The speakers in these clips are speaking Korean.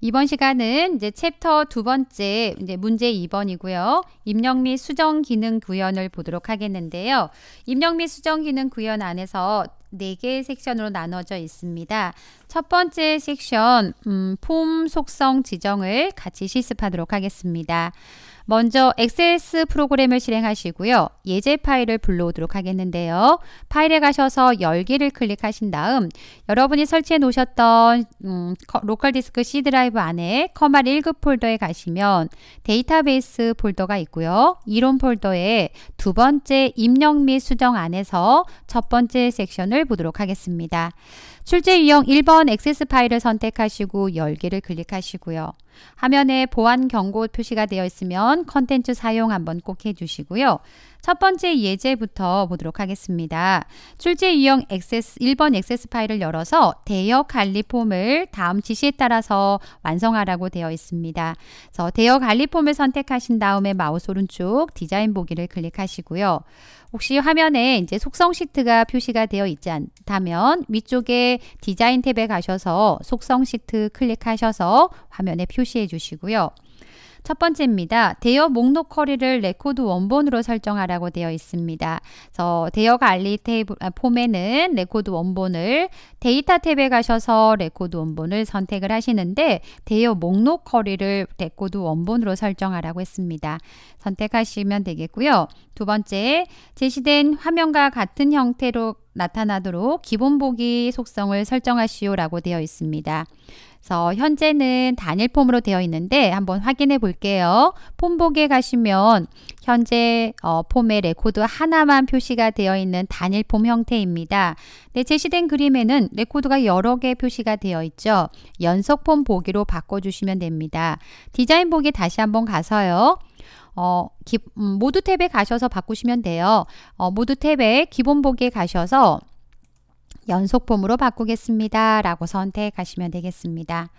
이번 시간은 이제 챕터 두 번째 이제 문제 2번이고요. 입력 및 수정 기능 구현을 보도록 하겠는데요. 입력 및 수정 기능 구현 안에서 네 개의 섹션으로 나눠져 있습니다. 첫 번째 섹션 음, 폼 속성 지정을 같이 실습하도록 하겠습니다. 먼저 XS 프로그램을 실행하시고요. 예제 파일을 불러오도록 하겠는데요. 파일에 가셔서 열기를 클릭하신 다음 여러분이 설치해 놓으셨던 음, 로컬 디스크 C 드라이브 안에 커말 1급 폴더에 가시면 데이터베이스 폴더가 있고요. 이론 폴더에 두 번째 입력 및 수정 안에서 첫 번째 섹션을 보도록 하겠습니다. 출제 유형 1번 액세스 파일을 선택하시고 열기를 클릭하시고요. 화면에 보안 경고 표시가 되어 있으면 컨텐츠 사용 한번 꼭 해주시고요. 첫 번째 예제부터 보도록 하겠습니다. 출제 유형 액세스 1번 액세스 파일을 열어서 대여 관리 폼을 다음 지시에 따라서 완성하라고 되어 있습니다. 그래서 대여 관리 폼을 선택하신 다음에 마우스 오른쪽 디자인 보기를 클릭하시고요. 혹시 화면에 이제 속성 시트가 표시가 되어 있지 않다면 위쪽에 디자인 탭에 가셔서 속성 시트 클릭하셔서 화면에 표시해 주시고요. 첫 번째입니다. 대여 목록 커리를 레코드 원본으로 설정하라고 되어 있습니다. 그래서 대여 관리 테이블 아, 폼에는 레코드 원본을 데이터 탭에 가셔서 레코드 원본을 선택을 하시는데 대여 목록 커리를 레코드 원본으로 설정하라고 했습니다. 선택하시면 되겠고요. 두 번째, 제시된 화면과 같은 형태로 나타나도록 기본 보기 속성을 설정하시오라고 되어 있습니다. 그래서 현재는 단일 폼으로 되어 있는데 한번 확인해 볼게요. 폼복에 가시면 현재 어, 폼의 레코드 하나만 표시가 되어 있는 단일 폼 형태입니다. 네, 제시된 그림에는 레코드가 여러 개 표시가 되어 있죠. 연속 폼 보기로 바꿔주시면 됩니다. 디자인 보기 다시 한번 가서요. 어, 기, 음, 모두 탭에 가셔서 바꾸시면 돼요. 어, 모두 탭에 기본 보기에 가셔서 연속폼으로 바꾸겠습니다. 라고 선택하시면 되겠습니다.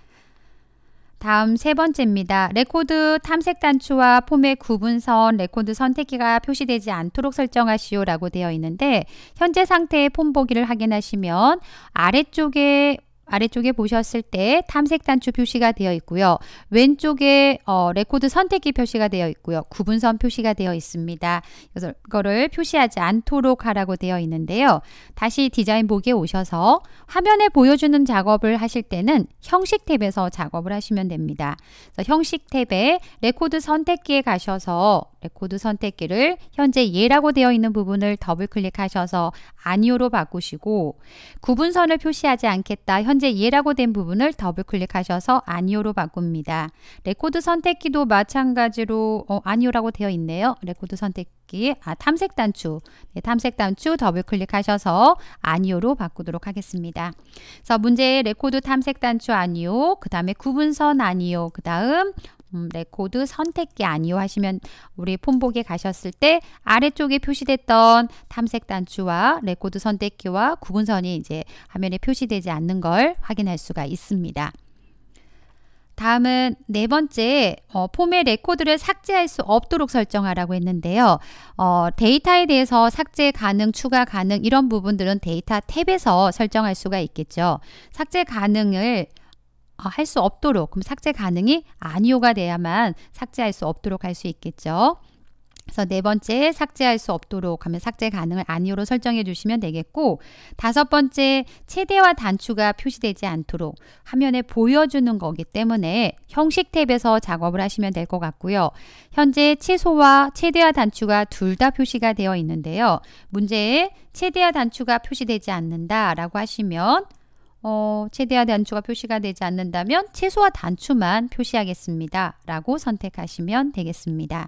다음 세 번째입니다. 레코드 탐색 단추와 폼의 구분선 레코드 선택기가 표시되지 않도록 설정하시오 라고 되어 있는데 현재 상태의 폼 보기를 확인하시면 아래쪽에 아래쪽에 보셨을 때 탐색 단추 표시가 되어 있고요. 왼쪽에 어, 레코드 선택기 표시가 되어 있고요. 구분선 표시가 되어 있습니다. 이거를 표시하지 않도록 하라고 되어 있는데요. 다시 디자인 보기에 오셔서 화면에 보여주는 작업을 하실 때는 형식 탭에서 작업을 하시면 됩니다. 형식 탭에 레코드 선택기에 가셔서 레코드 선택기를 현재 예라고 되어 있는 부분을 더블 클릭하셔서 아니오로 바꾸시고 구분선을 표시하지 않겠다. 현재 예라고 된 부분을 더블 클릭하셔서 아니오로 바꿉니다. 레코드 선택키도 마찬가지로 어, 아니오라고 되어 있네요. 레코드 선택기 아, 탐색 단추 네, 탐색 단추 더블 클릭하셔서 아니오로 바꾸도록 하겠습니다. 그래서 문제의 레코드 탐색 단추 아니오 그 다음에 구분선 아니오 그 다음 음, 레코드 네, 선택기 아니요 하시면 우리 폰복에 가셨을 때 아래쪽에 표시됐던 탐색 단추와 레코드 네, 선택기와 구분선이 이제 화면에 표시되지 않는 걸 확인할 수가 있습니다. 다음은 네 번째 어, 폼의 레코드를 삭제할 수 없도록 설정하라고 했는데요. 어, 데이터에 대해서 삭제 가능, 추가 가능 이런 부분들은 데이터 탭에서 설정할 수가 있겠죠. 삭제 가능을 어, 할수 없도록 그럼 삭제 가능이 아니오가 돼야만 삭제할 수 없도록 할 수 있겠죠. 그래서 네 번째 삭제할 수 없도록 하면 삭제 가능을 아니오로 설정해 주시면 되겠고 다섯 번째 최대화 단추가 표시되지 않도록 화면에 보여주는 거기 때문에 형식 탭에서 작업을 하시면 될 것 같고요. 현재 최소와 최대화 단추가 둘 다 표시가 되어 있는데요. 문제에 최대화 단추가 표시되지 않는다 라고 하시면 어, 최대와 단추가 표시가 되지 않는다면 최소와 단추만 표시하겠습니다. 라고 선택하시면 되겠습니다.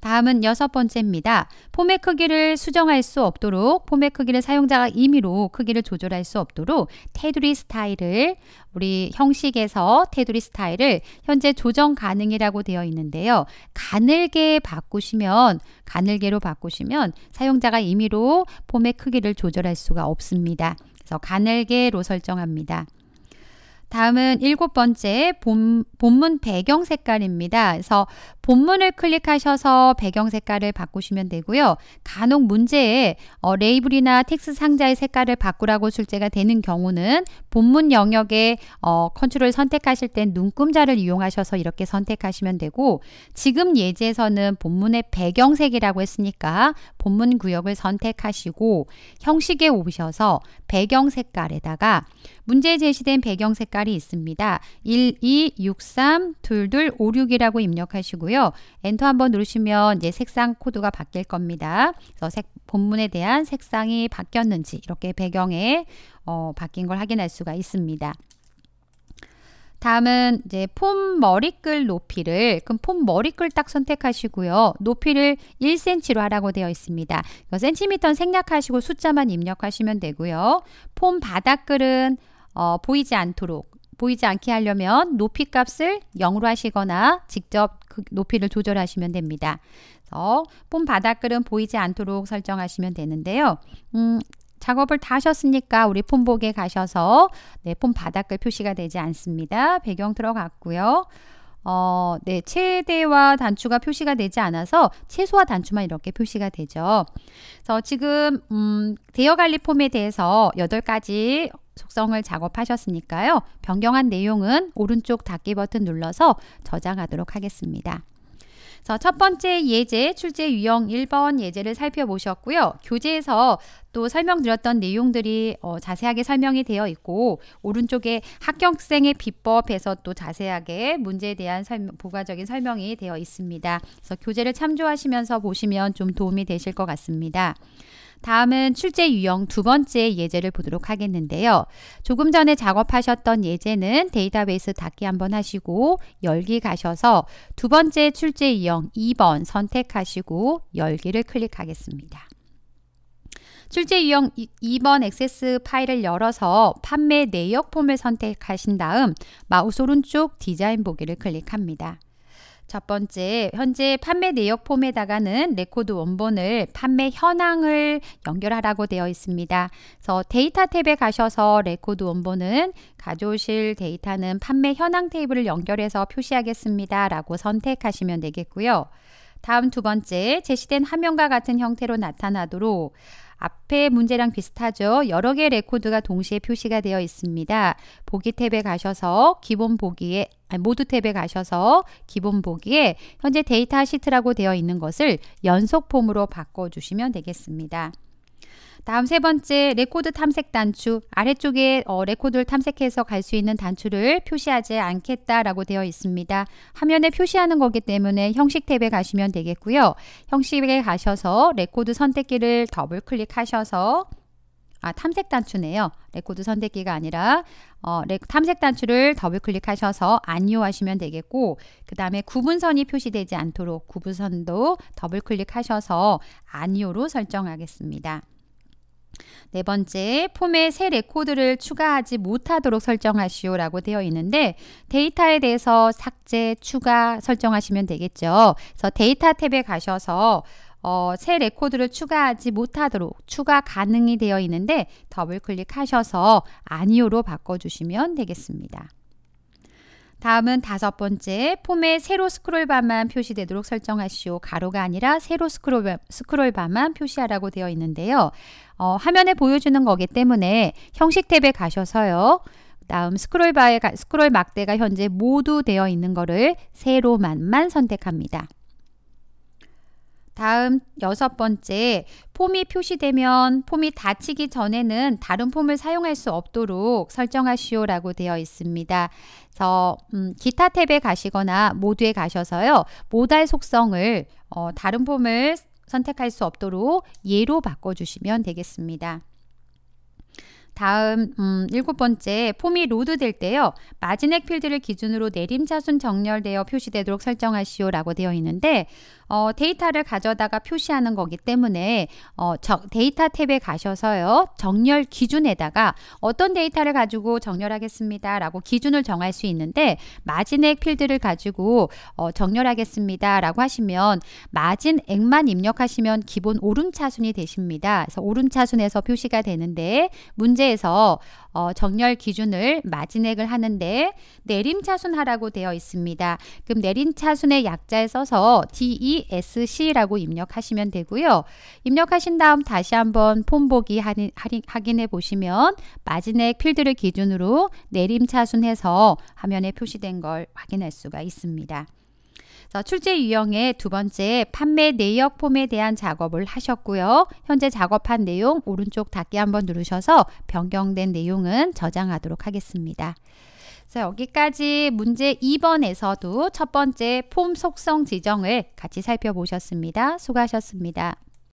다음은 여섯 번째입니다. 폼의 크기를 수정할 수 없도록 폼의 크기를 사용자가 임의로 크기를 조절할 수 없도록 테두리 스타일을 우리 형식에서 테두리 스타일을 현재 조정 가능이라고 되어 있는데요. 가늘게 바꾸시면 가늘게로 바꾸시면 사용자가 임의로 폼의 크기를 조절할 수가 없습니다. 그래서 가늘게로 설정합니다. 다음은 일곱 번째 본, 본문 배경 색깔입니다. 그래서 본문을 클릭하셔서 배경 색깔을 바꾸시면 되고요. 간혹 문제에 어, 레이블이나 텍스 상자의 색깔을 바꾸라고 출제가 되는 경우는 본문 영역에 어, 컨트롤 선택하실 땐 눈금자를 이용하셔서 이렇게 선택하시면 되고 지금 예제에서는 본문의 배경색이라고 했으니까 본문 구역을 선택하시고 형식에 오셔서 배경 색깔에다가 문제에 제시된 배경 색깔 역할이 있습니다. 12632256이라고 입력하시고요. 엔터 한번 누르시면 이제 색상 코드가 바뀔 겁니다. 그래서 색, 본문에 대한 색상이 바뀌었는지 이렇게 배경에 어, 바뀐 걸 확인할 수가 있습니다. 다음은 이제 폼 머리글 높이를 그럼 폼 머리글 딱 선택하시고요. 높이를 1cm로 하라고 되어 있습니다. 센티미터는 생략하시고 숫자만 입력하시면 되고요. 폼 바닥글은 어, 보이지 않도록 보이지 않게 하려면 높이 값을 0으로 하시거나 직접 그 높이를 조절하시면 됩니다. 그래서 폼 바닥글은 보이지 않도록 설정하시면 되는데요. 음, 작업을 다 하셨으니까 우리 폼복에 가셔서 네, 폼 바닥글 표시가 되지 않습니다. 배경 들어갔고요. 어, 네, 최대와 단추가 표시가 되지 않아서 최소와 단추만 이렇게 표시가 되죠. 그래서 지금 음, 대여 관리 폼에 대해서 여 가지 속성을 작업하셨으니까요. 변경한 내용은 오른쪽 닫기 버튼 눌러서 저장하도록 하겠습니다. 첫 번째 예제 출제 유형 1번 예제를 살펴보셨고요. 교재에서 또 설명드렸던 내용들이 어, 자세하게 설명이 되어 있고 오른쪽에 합격생의 비법에서 또 자세하게 문제에 대한 설명, 부가적인 설명이 되어 있습니다. 그래서 교재를 참조하시면서 보시면 좀 도움이 되실 것 같습니다. 다음은 출제 유형 두 번째 예제를 보도록 하겠는데요. 조금 전에 작업하셨던 예제는 데이터베이스 닫기 한번 하시고 열기 가셔서 두 번째 출제 유형 2번 선택하시고 열기를 클릭하겠습니다. 출제 유형 2번 액세스 파일을 열어서 판매 내역 폼을 선택하신 다음 마우스 오른쪽 디자인 보기를 클릭합니다. 첫 번째, 현재 판매 내역 폼에다가는 레코드 원본을 판매 현황을 연결하라고 되어 있습니다. 그래서 데이터 탭에 가셔서 레코드 원본은 가져오실 데이터는 판매 현황 테이블을 연결해서 표시하겠습니다. 라고 선택하시면 되겠고요. 다음 두 번째, 제시된 화면과 같은 형태로 나타나도록 앞에 문제랑 비슷하죠. 여러 개의 레코드가 동시에 표시가 되어 있습니다. 보기 탭에 가셔서 기본 보기에 아니, 모두 탭에 가셔서 기본 보기에 현재 데이터 시트라고 되어 있는 것을 연속 폼으로 바꿔주시면 되겠습니다. 다음 세 번째 레코드 탐색 단추 아래쪽에 어, 레코드를 탐색해서 갈 수 있는 단추를 표시하지 않겠다라고 되어 있습니다. 화면에 표시하는 거기 때문에 형식 탭에 가시면 되겠고요. 형식에 가셔서 레코드 선택기를 더블 클릭하셔서 아 탐색 단추네요. 레코드 선택기가 아니라 어, 레, 탐색 단추를 더블 클릭하셔서 안요하시면 되겠고 그 다음에 구분선이 표시되지 않도록 구분선도 더블 클릭하셔서 안요로 설정하겠습니다. 네 번째, 폼에 새 레코드를 추가하지 못하도록 설정하시오 라고 되어 있는데 데이터에 대해서 삭제, 추가 설정하시면 되겠죠. 그래서 데이터 탭에 가셔서 어, 새 레코드를 추가하지 못하도록 추가 가능이 되어 있는데 더블 클릭하셔서 아니오로 바꿔주시면 되겠습니다. 다음은 다섯 번째 폼에 세로 스크롤바만 표시되도록 설정하시오. 가로가 아니라 세로 스크롤, 스크롤바만 표시하라고 되어 있는데요. 어, 화면에 보여주는 거기 때문에 형식 탭에 가셔서요. 다음 스크롤바에 스크롤 막대가 현재 모두 되어 있는 거를 세로만만 선택합니다. 다음 여섯 번째, 폼이 표시되면 폼이 닫히기 전에는 다른 폼을 사용할 수 없도록 설정하시오라고 되어 있습니다. 그 음, 기타 탭에 가시거나 모드에 가셔서요. 모달 속성을 어, 다른 폼을 선택할 수 없도록 예로 바꿔주시면 되겠습니다. 다음 음, 일곱 번째 폼이 로드될 때요 마지넥 필드를 기준으로 내림차순 정렬되어 표시되도록 설정하시오라고 되어 있는데 어, 데이터를 가져다가 표시하는 거기 때문에 어, 저, 데이터 탭에 가셔서요. 정렬 기준에다가 어떤 데이터를 가지고 정렬하겠습니다. 라고 기준을 정할 수 있는데 마진액 필드를 가지고 어, 정렬하겠습니다. 라고 하시면 마진액만 입력하시면 기본 오름차순이 되십니다. 그래서 오름차순에서 표시가 되는데 문제에서 어, 정렬 기준을 마진액을 하는데 내림차순 하라고 되어 있습니다. 그럼 내림차순의 약자에 써서 DE CSC라고 입력하시면 되고요. 입력하신 다음 다시 한번 폼 보기 확인해 보시면 마진액 필드를 기준으로 내림차순해서 화면에 표시된 걸 확인할 수가 있습니다. 출제 유형의 두 번째 판매 내역 폼에 대한 작업을 하셨고요. 현재 작업한 내용 오른쪽 닫기 한번 누르셔서 변경된 내용은 저장하도록 하겠습니다. 그래서 여기까지 문제 2번에서도 첫 번째 폼 속성 지정을 같이 살펴보셨습니다. 수고하셨습니다.